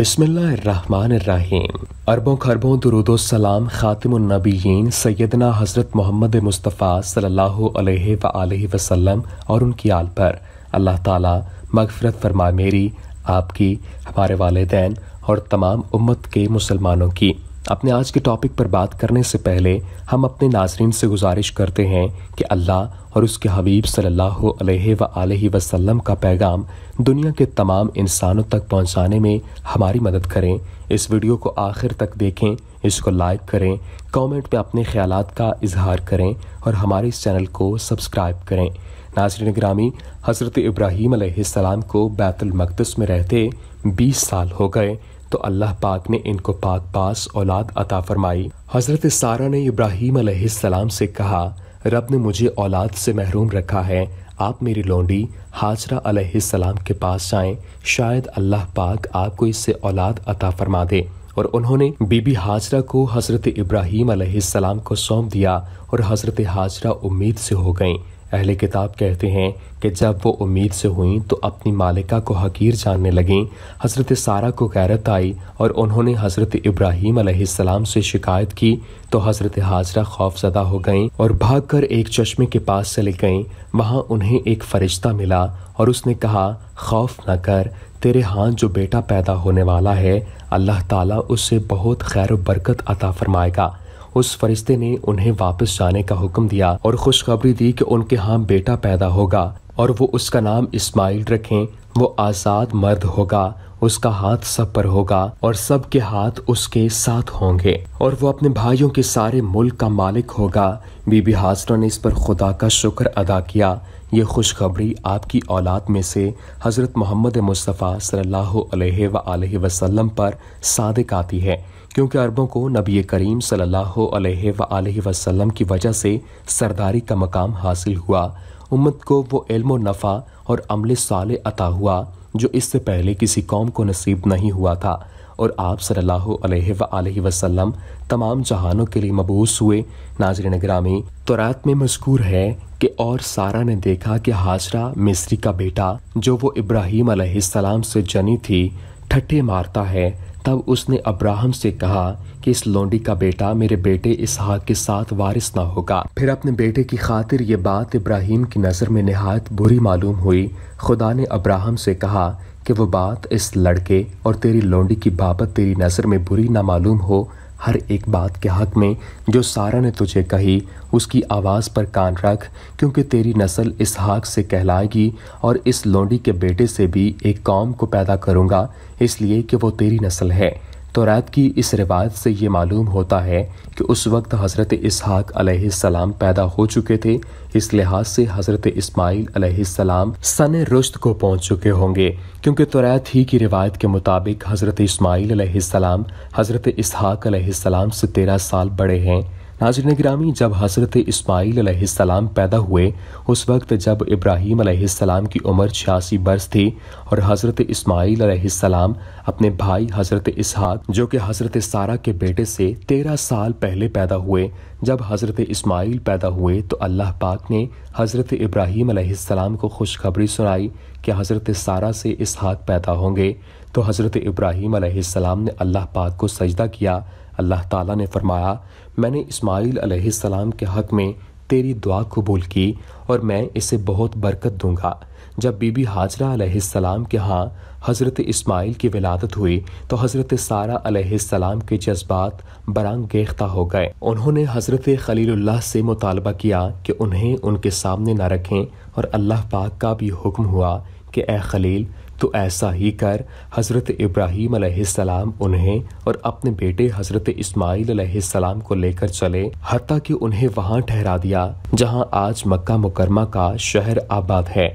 बिस्मिल्लाहमानीम अरबों खरबों दुरुदो सलाम ख़ातमनबीन सैदना हज़रत मोहम्मद मुस्तफ़ा सल्ला वसम और उनकी आल पर अल्लाह ताला मगफरत फरमा मेरी आपकी हमारे वालदेन और तमाम उम्मत के मुसलमानों की अपने आज के टॉपिक पर बात करने से पहले हम अपने नाजरन से गुजारिश करते हैं कि अल्लाह और उसके हबीब सल्लल्लाहु अलैहि व आलि वसल्लम का पैगाम दुनिया के तमाम इंसानों तक पहुंचाने में हमारी मदद करें इस वीडियो को आखिर तक देखें इसको लाइक करें कमेंट में अपने ख्याल का इजहार करें और हमारे इस चैनल को सब्सक्राइब करें नाजरन ग्रामी हज़रत इब्राहीम को बैतुलमकदस में रहते बीस साल हो गए तो अल्लाह पाक ने इनको पाक पास औलाद अता फरमाई हज़रत सारा ने इब्राहिम सलाम से कहा रब ने मुझे औलाद से महरूम रखा है आप मेरी लोंडी हाजरा सलाम के पास जाएं शायद अल्लाह पाक आपको इससे औलाद अता फरमा दे और उन्होंने बीबी हाजरा को हज़रत इब्राहिम सलाम को सौंप दिया और हज़रत हाजरा उम्मीद से हो गईं अहले किताब कहते हैं कि जब वो उम्मीद से हुई तो अपनी मालिका को हकीर जानने लगें हज़रत सारा को गैरत आई और उन्होंने हज़रत इब्राहिम अलैहिस्सलाम से शिकायत की तो हज़रत हाजरा खौफजदा हो गईं और भागकर एक चश्मे के पास चली गईं वहाँ उन्हें एक फरिश्ता मिला और उसने कहा खौफ न कर तेरे हाथ जो बेटा पैदा होने वाला है अल्लाह ताला उससे बहुत खैर बरकत अता फरमाएगा उस फरिश्ते ने उन्हें वापस जाने का हुक्म दिया और खुशखबरी दी कि उनके हाँ बेटा पैदा होगा और वो उसका नाम इस्माइल रखें वो आज़ाद मर्द होगा उसका हाथ सब पर होगा और सबके हाथ उसके साथ होंगे और वो अपने भाइयों के सारे मुल्क का मालिक होगा बीबी हाजरा ने इस पर खुदा का शुक्र अदा किया ये खुशखबरी आपकी औलाद में से हज़रत मोहम्मद मुस्तफ़ा सल्लल्लाहु अलैहि वसल्लम पर सादिक आती है क्योंकि अरबों को नबी करीम सल्लल्लाहु अलैहि वसल्लम की वजह से सरदारी का मकाम हासिल हुआ उम्मत को वो इल्म नफ़ा और अमल साले अता हुआ जो इससे पहले किसी कौम को नसीब नहीं हुआ था और आप सल्लल्लाहु अलैहि वसल्लम तमाम जहानों के लिए मबूस हुए नाजरन ग्रामी तो रात में मशहूर है कि और सारा ने देखा कि हाजरा मिस्री का बेटा जो वो इब्राहिम अलैहिस्सलाम से जनी थी ठट्ठे मारता है तब उसने अब्राहम से कहा कि इस लोंडी का बेटा मेरे बेटे इसहाक के साथ वारिस ना होगा फिर अपने बेटे की खातिर ये बात इब्राहिम की नज़र में नहायत बुरी मालूम हुई खुदा ने अब्राहम से कहा कि वो बात इस लड़के और तेरी लोंडी की बाबत तेरी नज़र में बुरी ना मालूम हो हर एक बात के हक में जो सारा ने तुझे कही उसकी आवाज़ पर कान रख क्योंकि तेरी नस्ल इस हाक से कहलाएगी और इस लोंडी के बेटे से भी एक कौम को पैदा करूँगा इसलिए कि वो तेरी नस्ल है तो रात की इस रिवायत से ये मालूम होता है कि उस वक्त हज़रत इसहाक सलाम पैदा हो चुके थे इस लिहाज से हज़रत इस्माइल सलाम सन रुश्त को पहुंच चुके होंगे क्योंकि तुरैत ही की रिवायत के मुताबिक हज़रत इस्माइल सलाम हज़रत इसहाक सलाम से तेरह साल बड़े हैं नाजरन ग्रामी जब हज़रत इसमाईल सलाम पैदा हुए उस वक्त जब इब्राहिम सलाम की उम्र छियासी बरस थी और हज़रत इस्माईल सलाम अपने भाई हज़रत इसहाक जो कि हज़रत सारा के बेटे से तेरह साल पहले पैदा हुए जब हज़रत इस्माइल पैदा हुए तो अल्लाह पाक ने हज़रत इब्राहीम सलाम को खुशखबरी सुनाई कि हज़रत सारा से इसहाक पैदा होंगे तो हज़रत इब्राहीम सलाम ने अल्लाह पाक को सजदा किया अल्लाह ताला ने फरमाया मैंने इस्माइल अलैहिस्सलाम के हक़ में तेरी दुआ कबूल की और मैं इसे बहुत बरकत दूंगा जब बीबी हाजरा अलैहिस्सलाम के यहाँ हज़रत इस्माइल की विलादत हुई तो हज़रत सारा अलैहिस्सलाम के जज्बात बरंग गेख्ता हो गए उन्होंने हज़रत खलीलुल्लाह से मुतालबा किया कि उन्हें उनके सामने न रखें और अल्लाह पाक का भी हुक्म हुआ कि ए खलील तो ऐसा ही कर हज़रत इब्राहीम सलाम उन्हें और अपने बेटे हज़रत इस्माईल सलाम को लेकर चले हती कि उन्हें वहाँ ठहरा दिया जहाँ आज मक्का मुकरमा का शहर आबाद है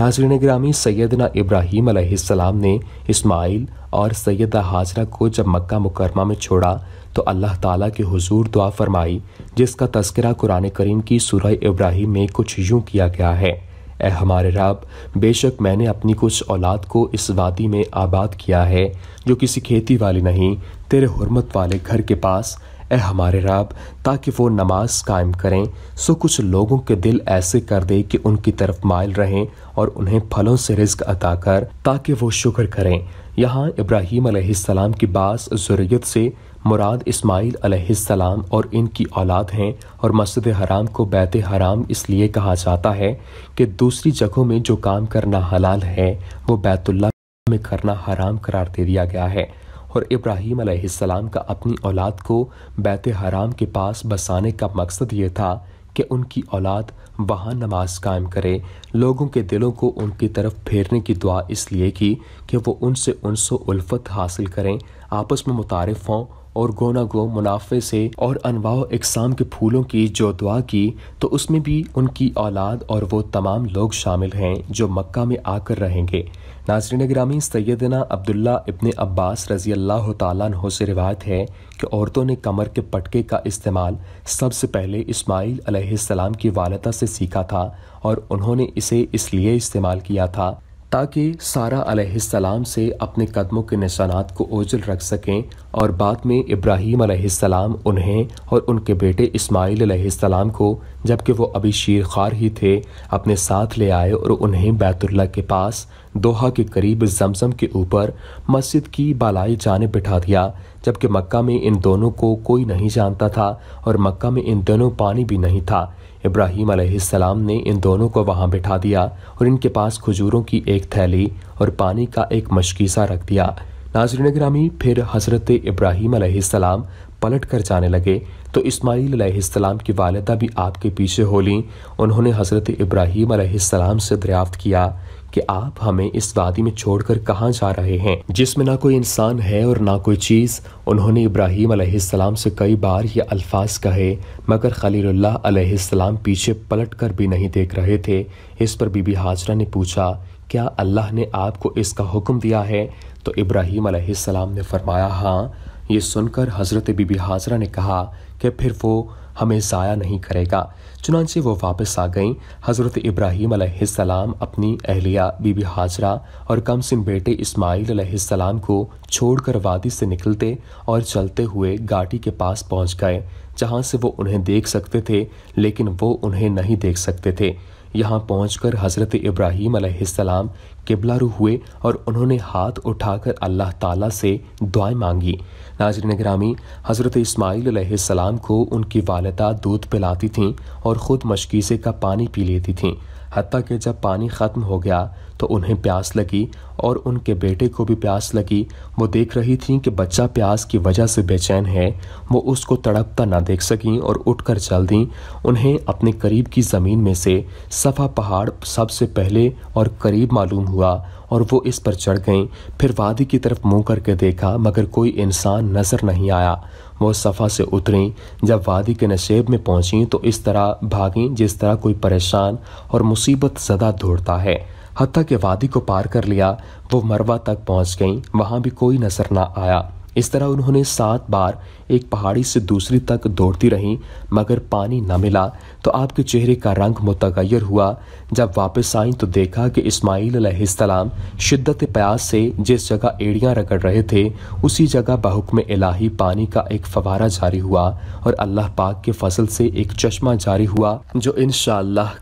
नाजरीन ग्रामी सैदना इब्राहीम सलाम ने इस्माइल और सैदा हाजरा को जब मक्का मुकरमा में छोड़ा तो अल्लाह ताला के हुजूर दुआ फरमाई जिसका तस्करा कुरान करीम की सूरह इब्राहिम में कुछ यूँ किया गया है ए हमारे रब बेशक मैंने अपनी कुछ औलाद को इस वादी में आबाद किया है जो किसी खेती वाली नहीं तेरे हरमत वाले घर के पास ए हमारे रब ताकि वो नमाज कायम करें सो कुछ लोगों के दिल ऐसे कर दे कि उनकी तरफ मायल रहें और उन्हें फलों से रिज्क अता कर ताकि वो शुक्र करें यहाँ इब्राहिम सलाम की बास जरूरीत से मुराद इस्माइल अलैहिस्सलाम और इनकी औलाद हैं और मस्जिद हराम को बैत हराम इसलिए कहा जाता है कि दूसरी जगहों में जो काम करना हलाल है वो बैतुल्ला में करना हराम करार दे दिया गया है और इब्राहीम अलैहिस्सलाम का अपनी औलाद को बैत हराम के पास बसाने का मकसद ये था कि उनकी औलाद वहाँ नमाज कायम करे लोगों के दिलों को उनकी तरफ फेरने की दुआ इसलिए की कि वो उनसे उनसो उल्फत हासिल करें आपस में मुतारफ़ हों और गोनागो मुनाफे से और अनवा इकसाम के फूलों की जो दुआ की तो उसमें भी उनकी औलाद और वो तमाम लोग शामिल हैं जो मक्का में आकर रहेंगे नाजरीन ग्रामी सैदना अब्दुल्ला इबन अब्बास रजी अल्लाह तु से रिवायत है कि औरतों ने कमर के पटके का इस्तेमाल सबसे पहले इसमाइल अलैहिस्सलाम की वालता से सीखा था और उन्होंने इसे इसलिए इस्तेमाल किया था ताकि सारा अलैहिस्सलाम से अपने कदमों के निशानात को ओझल रख सकें और बाद में इब्राहीम अलैहिस्सलाम उन्हें और उनके बेटे इस्माइल अलैहिस्सलाम को जबकि वो अभी शीर खार ही थे अपने साथ ले आए और उन्हें बैतुल्ला के पास दोहा के करीब जमजम के ऊपर मस्जिद की बालाई जाने बिठा दिया जबकि मक्का में इन दोनों को कोई नहीं जानता था और मक्का में इन दोनों पानी भी नहीं था इब्राहिम अलैहिस्सलाम ने इन दोनों को वहाँ बिठा दिया और इनके पास खजूरों की एक थैली और पानी का एक मशकीसा रख दिया नाजरन ग्रामी फिर हज़रत इब्राहिम अलैहिस्सलाम पलट कर जाने लगे तो इस्माईल अलैहिस्सलाम की वालदा भी आपके पीछे हो उन्होंने हज़रत इब्राहिम अलैहिस्सलाम से दरियाफ्त किया कि आप हमें इस वादी में छोड़कर कहाँ जा रहे हैं जिसमें ना कोई इंसान है और ना कोई चीज उन्होंने इब्राहिम अलैहिस्सलाम से कई बार ये अल्फाज कहे मगर खलीलुल्लाह अलैहिस्सलाम पीछे पलट कर भी नहीं देख रहे थे इस पर बीबी हाजरा ने पूछा क्या अल्लाह ने आपको इसका हुक्म दिया है तो इब्राहिम अलैहिस्सलाम ने फरमाया हाँ ये सुनकर हज़रत बीबी हाजरा ने कहा कि फिर वो हमें ज़ाया नहीं करेगा चुनाचे वो वापस आ गईं हज़रत इब्राहिम सलाम अपनी अहलिया बीबी हाजरा और कमसिन बेटे इस्माइल सलाम को छोड़कर वादी से निकलते और चलते हुए गाड़ी के पास पहुंच गए जहां से वो उन्हें देख सकते थे लेकिन वो उन्हें नहीं देख सकते थे यहाँ पहुंचकर हज़रत इब्राहीम अलैहिस्सलाम किबलारू हुए और उन्होंने हाथ उठाकर अल्लाह ताला से दुआएं मांगी नाजरन ग्रामी हज़रत इस्माइल अलैहिस्सलाम को उनकी वालदा दूध पिलाती थीं और ख़ुद मशकीसे का पानी पी लेती थीं हती कि जब पानी ख़त्म हो गया तो उन्हें प्यास लगी और उनके बेटे को भी प्यास लगी वो देख रही थी कि बच्चा प्यास की वजह से बेचैन है वो उसको तड़पता ना देख सकें और उठकर चल दीं उन्हें अपने करीब की ज़मीन में से सफ़ा पहाड़ सबसे पहले और करीब मालूम हुआ और वो इस पर चढ़ गईं फिर वादी की तरफ मुंह करके देखा मगर कोई इंसान नज़र नहीं आया वो सफ़ा से उतरें जब वादी के नशेब में पहुंची तो इस तरह भागें जिस तरह कोई परेशान और मुसीबत ज़दा दौड़ता है हती के वादी को पार कर लिया वो मरवा तक पहुंच गईं वहाँ भी कोई नज़र ना आया इस तरह उन्होंने सात बार एक पहाड़ी से दूसरी तक दौड़ती रहीं मगर पानी न मिला तो आपके चेहरे का रंग मुतगैर हुआ जब वापस आईं तो देखा कि इस्माइल सलाम शिद्दत प्यास से जिस जगह एड़ियाँ रगड़ रहे थे उसी जगह बहुकम इलाही पानी का एक फवारा जारी हुआ और अल्लाह पाक के फसल से एक चश्मा जारी हुआ जो इन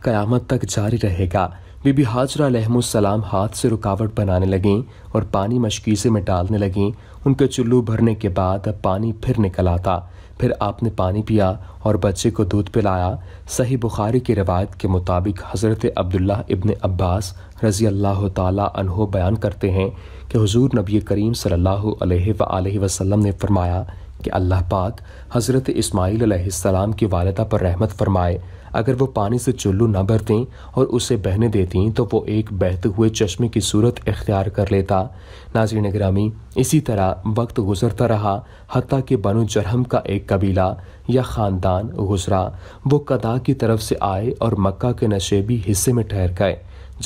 कयामत तक जारी रहेगा बीबी हाजरा सलाम हाथ से रुकावट बनाने लगीं और पानी मशकी से में डालने लगीं उनके चुल्लू भरने के बाद पानी फिर निकल आता फिर आपने पानी पिया और बच्चे को दूध पिलाया सही बुखारी की रिवायत के मुताबिक हज़रत अब्दुल्ला इब्न अब्बास रज़ी अल्लाह तहो बयान करते हैं कि हुजूर नबी करीम सल्लल्लाहु अलैहि वसल्लम ने फरमाया कि अल्लाह पाक हज़रत इस्माईल की वालदा पर रहमत फरमाए अगर वो पानी से चुल्लू न भरतें और उसे बहने देती तो वो एक बहते हुए चश्मे की सूरत इख्तियार कर लेता नाजी नगरामी इसी तरह वक्त गुजरता रहा हती कि बनु जरहम का एक कबीला या ख़ानदान गुजरा वो कदा की तरफ से आए और मक्का के नशेबी हिस्से में ठहर गए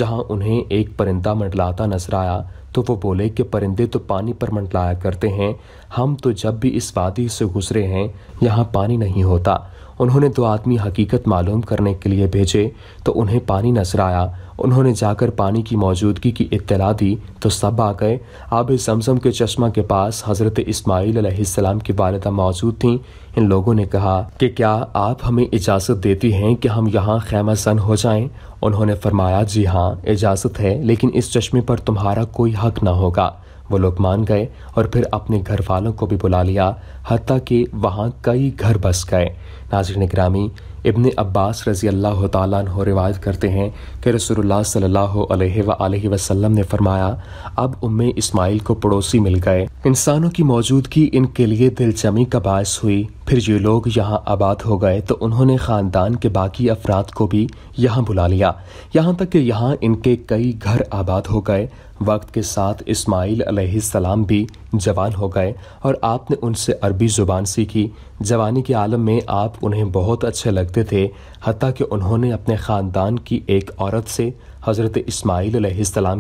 जहाँ उन्हें एक परिंदा मंडलाता नजर आया तो वो बोले कि परिंदे तो पानी पर मंडलाया करते हैं हम तो जब भी इस वादी से गुजरे हैं यहाँ पानी नहीं होता उन्होंने दो आदमी हकीकत मालूम करने के लिए भेजे तो उन्हें पानी नजर आया उन्होंने जाकर पानी की मौजूदगी की इत्तला दी तो सब आ गए आब जमजम के चश्मा के पास हज़रत इस्माईल की वालदा मौजूद थीं इन लोगों ने कहा कि क्या आप हमें इजाज़त देती हैं कि हम यहाँ खैमा सन हो जाएं उन्होंने फरमाया जी हाँ इजाज़त है लेकिन इस चश्मे पर तुम्हारा कोई हक ना होगा वो लोग मान गए और फिर अपने घर वालों को भी बुला लिया हती कि वहाँ कई घर बस गए नाजर ग्रामी इब्ने अब्बास रज़ी अल्लाह तु रिवायत करते हैं कि रसूलुल्लाह वसल्लम ने फरमाया अब उम्म इस्माइल को पड़ोसी मिल गए इंसानों की मौजूदगी इनके लिए दिलचमी का बायस हुई फिर ये लोग यहाँ आबाद हो गए तो उन्होंने ख़ानदान के बाकी अफराद को भी यहाँ बुला लिया यहाँ तक कि यहाँ इनके कई घर आबाद हो गए वक्त के साथ इस्माइल अलैहिस्सलाम भी जवान हो गए और आपने उनसे अरबी ज़ुबान सीखी जवानी के आलम में आप उन्हें बहुत अच्छे लगते थे हती कि उन्होंने अपने ख़ानदान की एक औरत से हज़रत इस्माईल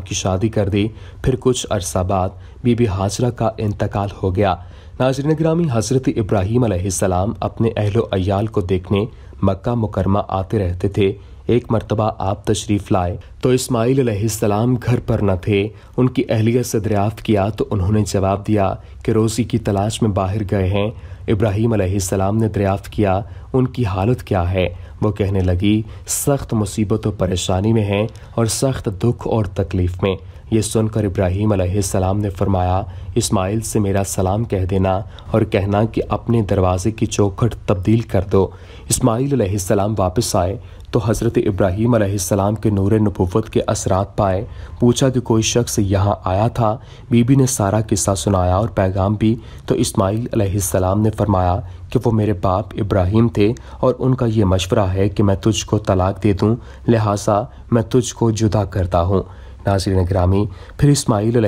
की शादी कर दी फिर कुछ अरसा बाद बीबी हाजरा का इंतकाल हो गया नाजर ग्रामी हज़रत इब्राहिम सलाम अपने अहलो अयाल को देखने मक्का मुकरमा आते रहते थे एक मरतबा आप तशरीफ़ लाए तो इसमाईल घर पर न थे उनकी अहलियत से दरियाफ्त किया तो उन्होंने जवाब दिया कि रोज़ी की तलाश में बाहर गए हैं इब्राहिम सलाम ने दरियाफ्त किया उनकी हालत क्या है वो कहने लगी सख्त मुसीबत और परेशानी में हैं और सख्त दुख और तकलीफ़ में ये सुनकर इब्राहीम सलाम ने फरमाया इस्माइल से मेरा सलाम कह देना और कहना कि अपने दरवाजे की चौखट तब्दील कर दो इस्माइल सलाम वापस आए तो हज़रत इब्राहीम सलाम के नूर नबूत के असरात पाए पूछा कि कोई शख्स यहाँ आया था बीबी ने सारा किस्सा सुनाया और पैगाम भी तो इस्माइल सलाम ने फरमाया कि वो मेरे बाप इब्राहिम थे और उनका ये मशवरा है कि मैं तुझको तलाक दे दूँ लिहाजा मैं तुझको जुदा करता हूँ नाजरीन ग्रामी फिर इसमाईल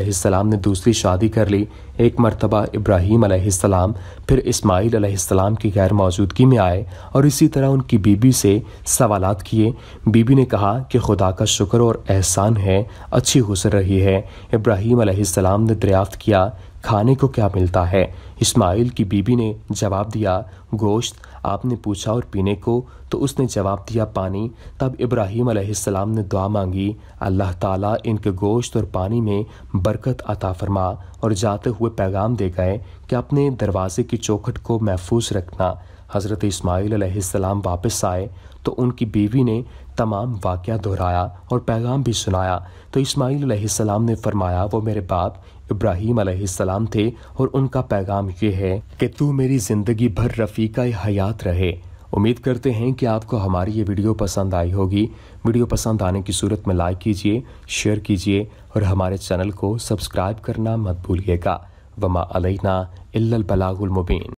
ने दूसरी शादी कर ली एक मरतबा इब्राहीम आसमाम फिर इसमाईल अलैहिस्सलाम की गैर मौजूदगी में आए और इसी तरह उनकी बीबी से सवाल किए बीबी ने कहा कि खुदा का शुक्र और एहसान है अच्छी गुजर रही है इब्राहीम आसमाम ने दरियाफ्त किया खाने को क्या मिलता है इस्माइल की बीबी ने जवाब दिया गोश्त आपने पूछा और पीने को तो उसने जवाब दिया पानी तब इब्राहिम अलैहिस्सलाम ने दुआ मांगी अल्लाह ताला इनके गोश्त और पानी में बरकत अता फरमा और जाते हुए पैगाम दे गए कि अपने दरवाजे की चौखट को महफूज रखना हज़रत इस्माईल अलैहिस्सलाम वापस आए तो उनकी बीवी ने तमाम वाक़ दोहराया और पैगाम भी सुनाया तो इस्माईल ने फरमाया वो मेरे बाप इब्राहिम सलाम थे और उनका पैगाम ये है कि तू मेरी ज़िंदगी भर रफ़ीका हयात रहे उम्मीद करते हैं कि आपको हमारी ये वीडियो पसंद आई होगी वीडियो पसंद आने की सूरत में लाइक कीजिए शेयर कीजिए और हमारे चैनल को सब्सक्राइब करना मत भूलिएगा वमा अलैना इल्लल